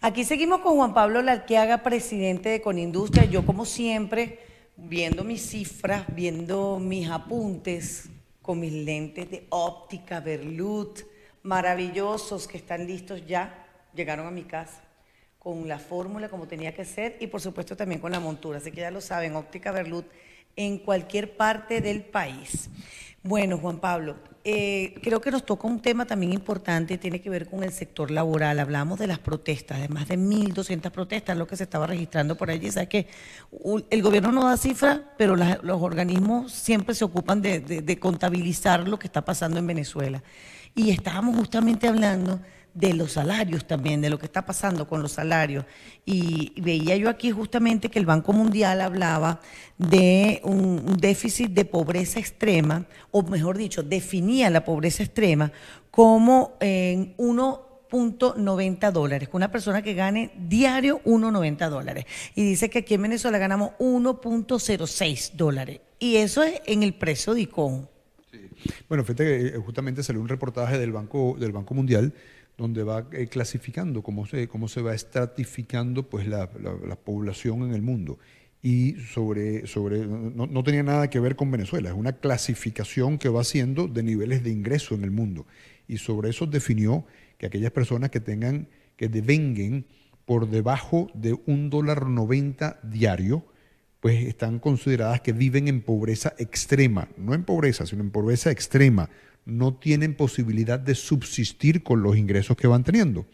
Aquí seguimos con Juan Pablo Larqueaga, presidente de Conindustria. Yo, como siempre, viendo mis cifras, viendo mis apuntes con mis lentes de óptica, Berlut, maravillosos que están listos ya, llegaron a mi casa con la fórmula como tenía que ser y por supuesto también con la montura. Así que ya lo saben, óptica Berlut en cualquier parte del país. Bueno, Juan Pablo, eh, creo que nos toca un tema también importante, tiene que ver con el sector laboral. Hablamos de las protestas, de más de 1.200 protestas, lo que se estaba registrando por allí. Sabes que el gobierno no da cifras, pero los organismos siempre se ocupan de, de contabilizar lo que está pasando en Venezuela. Y estábamos justamente hablando de los salarios también, de lo que está pasando con los salarios. Y veía yo aquí justamente que el Banco Mundial hablaba de un déficit de pobreza extrema, o mejor dicho, definía la pobreza extrema como en 1.90 dólares, una persona que gane diario 1.90 dólares. Y dice que aquí en Venezuela ganamos 1.06 dólares. Y eso es en el precio de ICON. Bueno, fíjate que eh, justamente salió un reportaje del Banco, del Banco Mundial donde va eh, clasificando cómo se, se va estratificando pues, la, población en el mundo. Y sobre, sobre no, tenía nada que ver con Venezuela, es una clasificación que va haciendo de niveles de ingreso en el mundo. Y sobre eso definió que aquellas personas que tengan, que devenguen por debajo de un dólar noventa diario, pues están consideradas que viven en pobreza extrema, no en pobreza, sino en pobreza extrema, no tienen posibilidad de subsistir con los ingresos que van teniendo.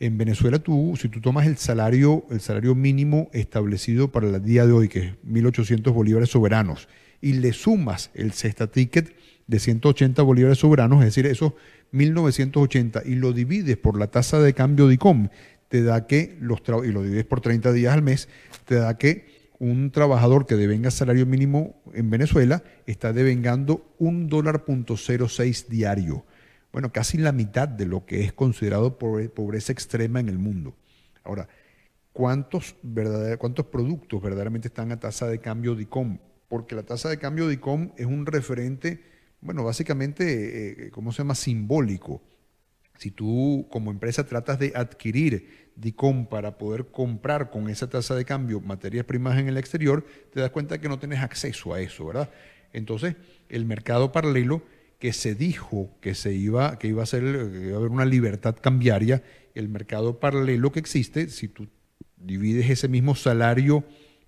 En Venezuela, tú, si tú tomas el salario, el salario mínimo establecido para el día de hoy, que es 1.800 bolívares soberanos, y le sumas el sexta ticket de 180 bolívares soberanos, es decir, esos 1.980, y lo divides por la tasa de cambio de ICOM, te da que los y lo divides por 30 días al mes, te da que un trabajador que devenga salario mínimo en Venezuela está devengando un dólar punto cero seis diario. Bueno, casi la mitad de lo que es considerado pobreza extrema en el mundo. Ahora, ¿cuántos, cuántos productos verdaderamente están a tasa de cambio DICOM? Porque la tasa de cambio DICOM es un referente, bueno, básicamente, eh, eh, ¿cómo se llama? Simbólico. Si tú como empresa tratas de adquirir para poder comprar con esa tasa de cambio materias primas en el exterior, te das cuenta que no tienes acceso a eso, ¿verdad? Entonces, el mercado paralelo que se dijo que se iba, que iba a ser, a haber una libertad cambiaria, el mercado paralelo que existe, si tú divides ese mismo salario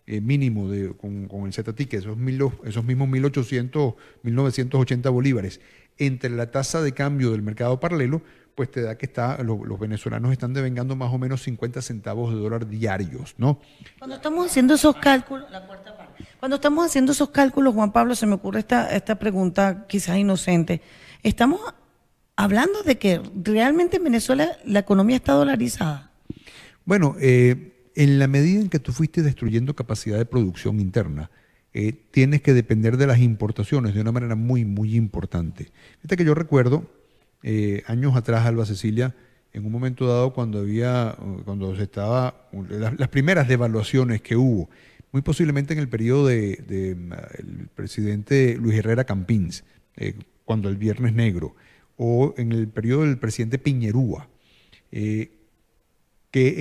eh, mínimo con, el z esos, esos mismos 1.800, 1.980 bolívares, entre la tasa de cambio del mercado paralelo, pues te da que está, los venezolanos están devengando más o menos 50 centavos de dólar diarios, ¿no? Cuando estamos haciendo esos cálculos, Cuando estamos haciendo esos cálculos, Juan Pablo, se me ocurre esta, esta pregunta quizás inocente. Estamos hablando de que realmente en Venezuela la economía está dolarizada. Bueno, eh, en la medida en que tú fuiste destruyendo capacidad de producción interna, eh, tienes que depender de las importaciones de una manera muy, muy importante. Fíjate que yo recuerdo eh, años atrás, Alba Cecilia, en un momento dado cuando había, eh, cuando se estaba, eh, las, primeras devaluaciones que hubo, muy posiblemente en el periodo del de, el presidente Luis Herrera Campins, cuando el Viernes Negro, o en el periodo del presidente Piñerúa, que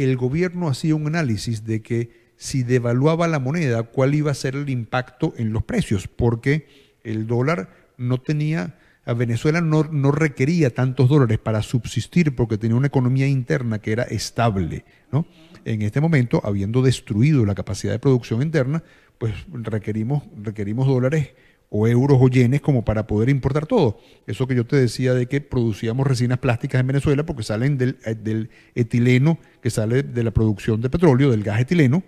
el gobierno hacía un análisis de que si devaluaba la moneda, cuál iba a ser el impacto en los precios, porque el dólar no tenía Venezuela no, requería tantos dólares para subsistir porque tenía una economía interna que era estable. ¿no? En este momento, habiendo destruido la capacidad de producción interna, pues requerimos, requerimos dólares o euros o yenes como para poder importar todo. Eso que yo te decía de que producíamos resinas plásticas en Venezuela porque salen del, eh, etileno que sale de la producción de petróleo, del gas etileno,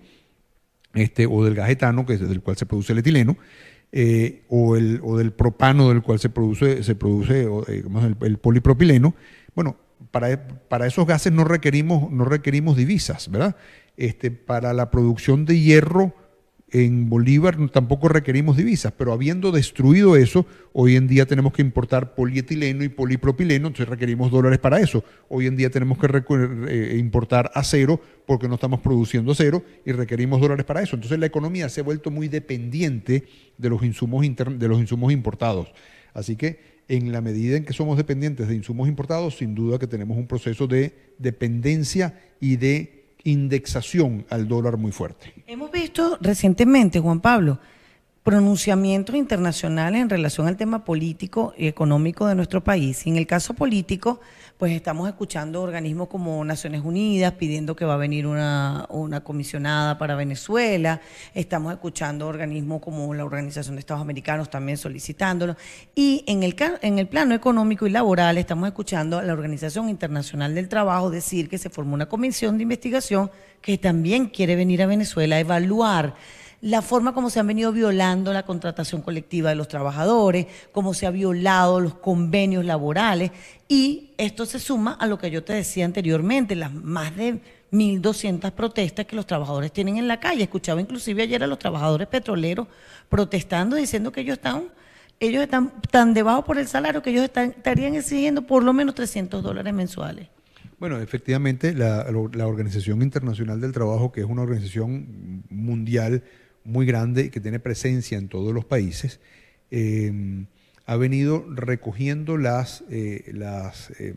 este, o del gas etano, que es del cual se produce el etileno, eh, o, el, o, del propano del cual se produce, se produce eh, el, polipropileno, bueno, para, para, esos gases no requerimos, no requerimos divisas, ¿verdad? Este, para la producción de hierro en Bolívar tampoco requerimos divisas, pero habiendo destruido eso, hoy en día tenemos que importar polietileno y polipropileno, entonces requerimos dólares para eso. Hoy en día tenemos que eh, importar acero porque no estamos produciendo acero y requerimos dólares para eso. Entonces la economía se ha vuelto muy dependiente de los insumos, de los insumos importados. Así que en la medida en que somos dependientes de insumos importados, sin duda que tenemos un proceso de dependencia y de indexación al dólar muy fuerte. Hemos visto recientemente, Juan Pablo, pronunciamientos internacionales en relación al tema político y económico de nuestro país. en el caso político, pues estamos escuchando organismos como Naciones Unidas pidiendo que va a venir una, una comisionada para Venezuela, estamos escuchando organismos como la Organización de Estados Americanos también solicitándolo, y en el, en el plano económico y laboral estamos escuchando a la Organización Internacional del Trabajo decir que se formó una comisión de investigación que también quiere venir a Venezuela a evaluar la forma como se han venido violando la contratación colectiva de los trabajadores, cómo se ha violado los convenios laborales y esto se suma a lo que yo te decía anteriormente, las más de 1.200 protestas que los trabajadores tienen en la calle. Escuchaba inclusive ayer a los trabajadores petroleros protestando diciendo que ellos están ellos están tan debajo por el salario que ellos estarían exigiendo por lo menos 300 dólares mensuales. Bueno, efectivamente, la, Organización Internacional del Trabajo, que es una organización mundial muy grande y que tiene presencia en todos los países, eh, ha venido recogiendo las, eh, las, em,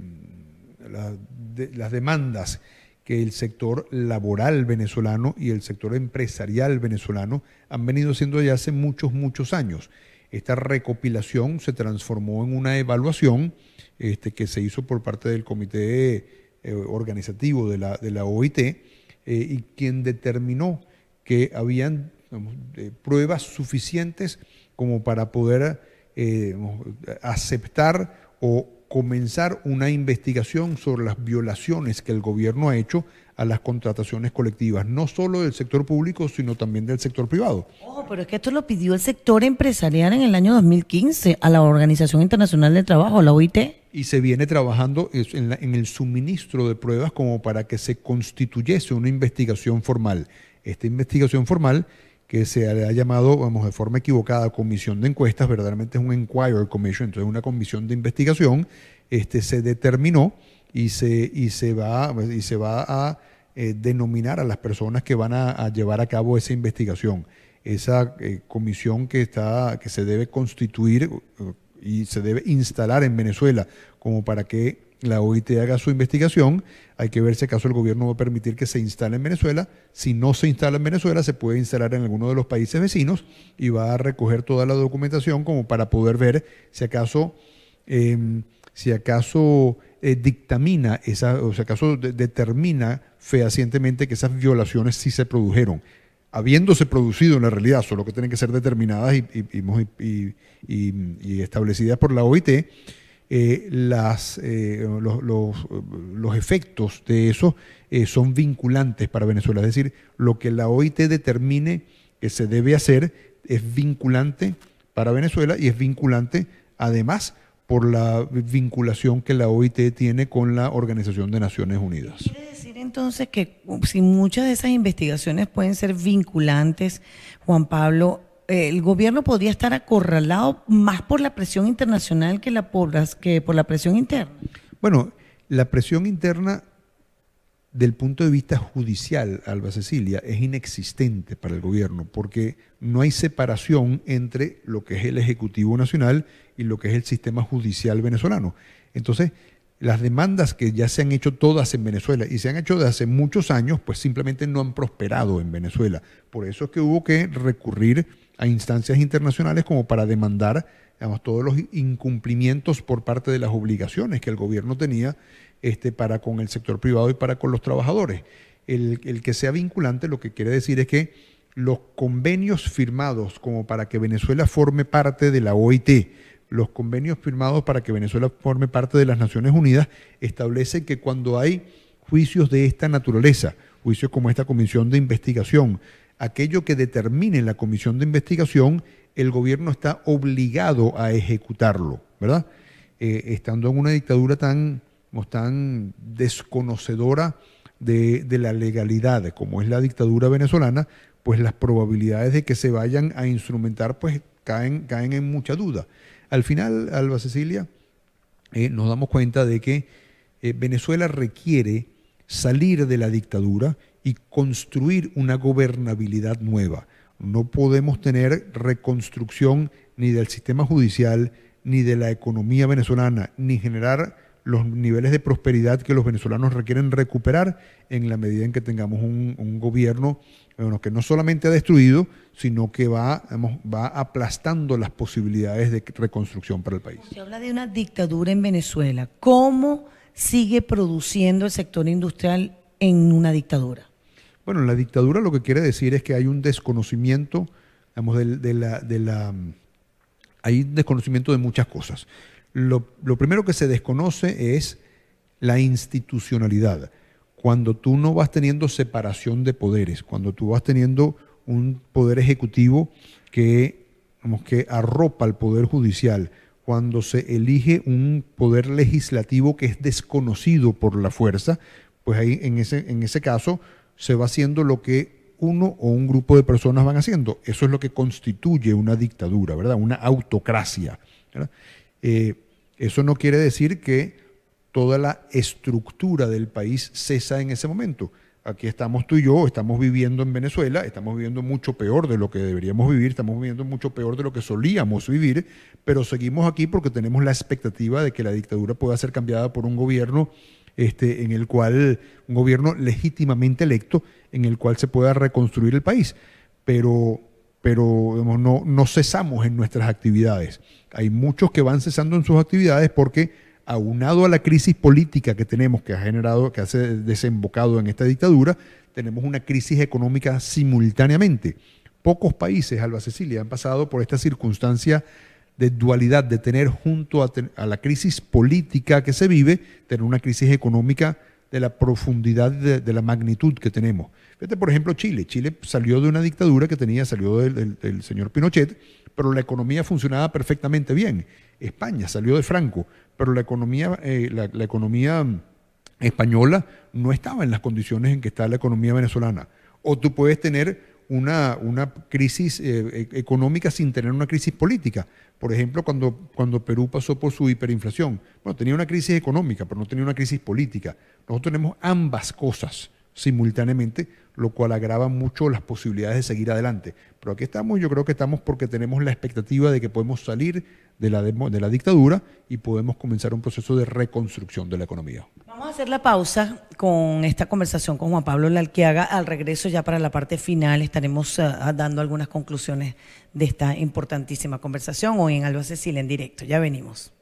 las, demandas que el sector laboral venezolano y el sector empresarial venezolano han venido haciendo ya hace muchos, muchos años. Esta recopilación se transformó en una evaluación este, que se hizo por parte del comité eh, organizativo de la, de la OIT y quien determinó que habían pruebas suficientes como para poder eh, aceptar o comenzar una investigación sobre las violaciones que el gobierno ha hecho a las contrataciones colectivas, no solo del sector público, sino también del sector privado. Ojo, oh, pero es que esto lo pidió el sector empresarial en el año 2015 a la Organización Internacional del Trabajo, la OIT. Y se viene trabajando en el suministro de pruebas como para que se constituyese una investigación formal. Esta investigación formal que se ha llamado, vamos, de forma equivocada, comisión de encuestas, verdaderamente es un Inquiry Commission, entonces una comisión de investigación, este, se determinó y se, y se, va, y se va a eh, denominar a las personas que van a, llevar a cabo esa investigación. Esa eh, comisión que, está, que se debe constituir eh, y se debe instalar en Venezuela como para que la OIT haga su investigación. Hay que ver si acaso el gobierno va a permitir que se instale en Venezuela. Si no se instala en Venezuela, se puede instalar en alguno de los países vecinos y va a recoger toda la documentación como para poder ver si acaso, em, si acaso eh, dictamina esa, o si acaso determina fehacientemente que esas violaciones sí se produjeron habiéndose producido en la realidad, solo que tienen que ser determinadas y establecidas por la OIT, eh, las, eh, los, los, efectos de eso eh, son vinculantes para Venezuela. Es decir, lo que la OIT determine que se debe hacer es vinculante para Venezuela y es vinculante además por la vinculación que la OIT tiene con la Organización de Naciones Unidas. Quiere decir entonces que uh, si muchas de esas investigaciones pueden ser vinculantes, Juan Pablo, el gobierno podría estar acorralado más por la presión internacional que, la por que por la presión interna. Bueno, la presión interna del punto de vista judicial, Alba Cecilia, es inexistente para el gobierno porque no hay separación entre lo que es el Ejecutivo Nacional y lo que es el sistema judicial venezolano. Entonces, las demandas que ya se han hecho todas en Venezuela y se han hecho desde hace muchos años, pues simplemente no han prosperado en Venezuela. Por eso es que hubo que recurrir a instancias internacionales como para demandar todos los incumplimientos por parte de las obligaciones que el gobierno tenía este, para con el sector privado y para con los trabajadores. El, el que sea vinculante lo que quiere decir es que los convenios firmados como para que Venezuela forme parte de la OIT, los convenios firmados para que Venezuela forme parte de las Naciones Unidas establecen que cuando hay juicios de esta naturaleza, juicios como esta comisión de investigación, aquello que determine la comisión de investigación, el gobierno está obligado a ejecutarlo, ¿verdad? Eh, estando en una dictadura tan, tan desconocedora de, la legalidad como es la dictadura venezolana, pues las probabilidades de que se vayan a instrumentar pues caen, caen en mucha duda. Al final, Alba Cecilia, eh, nos damos cuenta de que eh, Venezuela requiere salir de la dictadura y construir una gobernabilidad nueva. No podemos tener reconstrucción ni del sistema judicial, ni de la economía venezolana, ni generar los niveles de prosperidad que los venezolanos requieren recuperar en la medida en que tengamos un, gobierno que no solamente ha destruido, sino que va, va aplastando las posibilidades de reconstrucción para el país. Se habla de una dictadura en Venezuela. ¿Cómo sigue produciendo el sector industrial en una dictadura? Bueno, la dictadura lo que quiere decir es que hay un desconocimiento, digamos, de, la, de la, hay desconocimiento de muchas cosas. Lo, primero que se desconoce es la institucionalidad. Cuando tú no vas teniendo separación de poderes, cuando tú vas teniendo un poder ejecutivo que, digamos, que arropa al poder judicial, cuando se elige un poder legislativo que es desconocido por la fuerza, pues ahí en ese, en ese caso se va haciendo lo que uno o un grupo de personas van haciendo. Eso es lo que constituye una dictadura, ¿verdad? Una autocracia. Eh, eso no quiere decir que toda la estructura del país cesa en ese momento. Aquí estamos tú y yo, estamos viviendo en Venezuela, estamos viviendo mucho peor de lo que deberíamos vivir, estamos viviendo mucho peor de lo que solíamos vivir, pero seguimos aquí porque tenemos la expectativa de que la dictadura pueda ser cambiada por un gobierno este, en el cual un gobierno legítimamente electo, en el cual se pueda reconstruir el país. Pero, pero no, no cesamos en nuestras actividades. Hay muchos que van cesando en sus actividades porque, aunado a la crisis política que tenemos, que ha generado, que ha desembocado en esta dictadura, tenemos una crisis económica simultáneamente. Pocos países, Alba Cecilia, han pasado por esta circunstancia de dualidad, de tener junto a, la crisis política que se vive, tener una crisis económica de la profundidad, de, la magnitud que tenemos. Fíjate, por ejemplo, Chile. Chile salió de una dictadura que tenía, salió del, señor Pinochet, pero la economía funcionaba perfectamente bien. España salió de Franco, pero la economía, eh, la economía mm, española no estaba en las condiciones en que está la economía venezolana. O tú puedes tener una, crisis eh, e-, económica sin tener una crisis política. Por ejemplo, cuando, cuando Perú pasó por su hiperinflación. Bueno, tenía una crisis económica, pero no tenía una crisis política. Nosotros tenemos ambas cosas simultáneamente, lo cual agrava mucho las posibilidades de seguir adelante. Pero aquí estamos, yo creo que estamos porque tenemos la expectativa de que podemos salir de la, de la dictadura y podemos comenzar un proceso de reconstrucción de la economía. Vamos a hacer la pausa con esta conversación con Juan Pablo Lalquiaga. Al regreso ya para la parte final estaremos eh, dando algunas conclusiones de esta importantísima conversación hoy en Alba Cecilia en directo. Ya venimos.